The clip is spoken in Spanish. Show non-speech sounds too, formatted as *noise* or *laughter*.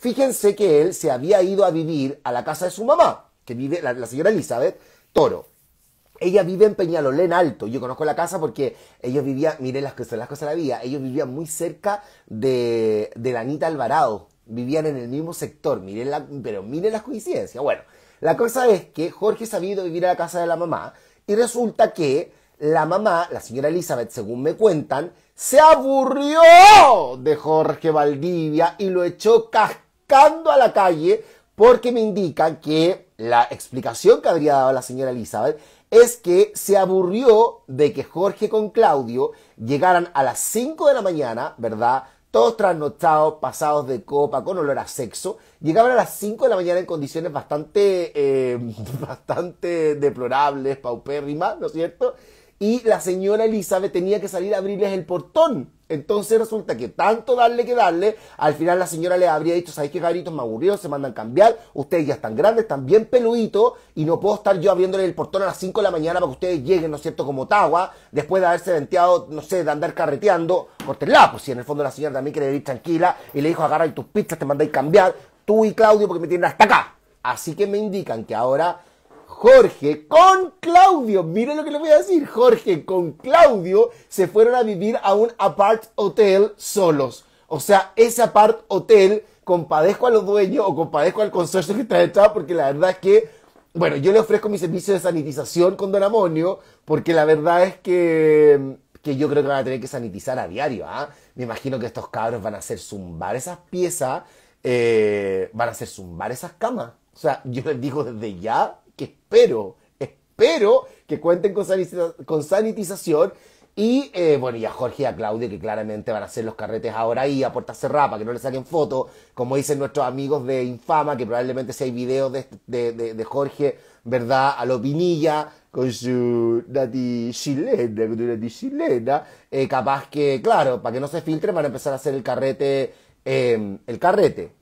Fíjense que él se había ido a vivir a la casa de su mamá, que vive la, señora Elizabeth Toro. Ella vive en Peñalolén Alto. Yo conozco la casa porque ellos vivían, miren las cosas, las cosas de la vida, ellos vivían muy cerca de, de la Anita Alvarado. Vivían en el mismo sector, miren la, pero miren las coincidencias. Bueno, la cosa es que Jorge se había ido a vivir a la casa de la mamá y resulta que la mamá, la señora Elizabeth, según me cuentan, se aburrió de Jorge Valdivia y lo echó cascado a la calle porque me indican que la explicación que habría dado la señora Elizabeth es que se aburrió de que Jorge con Claudio llegaran a las 5 de la mañana, ¿verdad? Todos trasnochados, pasados de copa, con olor a sexo, llegaban a las 5 de la mañana en condiciones bastante, eh, *laughs* bastante deplorables, paupérrimas, ¿no es cierto? y la señora Elizabeth tenía que salir a abrirles el portón. Entonces resulta que tanto darle que darle, al final la señora le habría dicho, ¿sabéis qué garitos, me aburrieron, Se mandan cambiar, ustedes ya están grandes, están bien peluditos y no puedo estar yo abriéndole el portón a las 5 de la mañana para que ustedes lleguen, ¿no es cierto?, como tagua, después de haberse venteado, no sé, de andar carreteando, cortenla, pues si en el fondo la señora también quiere ir tranquila y le dijo, agarra tus pizzas, te mandáis cambiar, tú y Claudio porque me tienen hasta acá. Así que me indican que ahora Jorge con Claudio, miren lo que les voy a decir, Jorge con Claudio se fueron a vivir a un apart hotel solos. O sea, ese apart hotel, compadezco a los dueños o compadezco al consorcio que está detrás porque la verdad es que, bueno, yo le ofrezco mi servicio de sanitización con Don Amonio porque la verdad es que que yo creo que van a tener que sanitizar a diario. ¿ah? Me imagino que estos cabros van a hacer zumbar esas piezas, eh, van a hacer zumbar esas camas. O sea, yo les digo desde ya, que espero, espero que cuenten con, sanitización. Y eh, bueno, y a Jorge y a Claudia, que claramente van a hacer los carretes ahora ahí, a puerta cerrada, para que no le saquen fotos, como dicen nuestros amigos de Infama, que probablemente si hay videos de, Jorge, ¿verdad? A lo Pinilla, con su nati chilena, con su eh, capaz que, claro, para que no se filtre, van a empezar a hacer el carrete, eh, el carrete,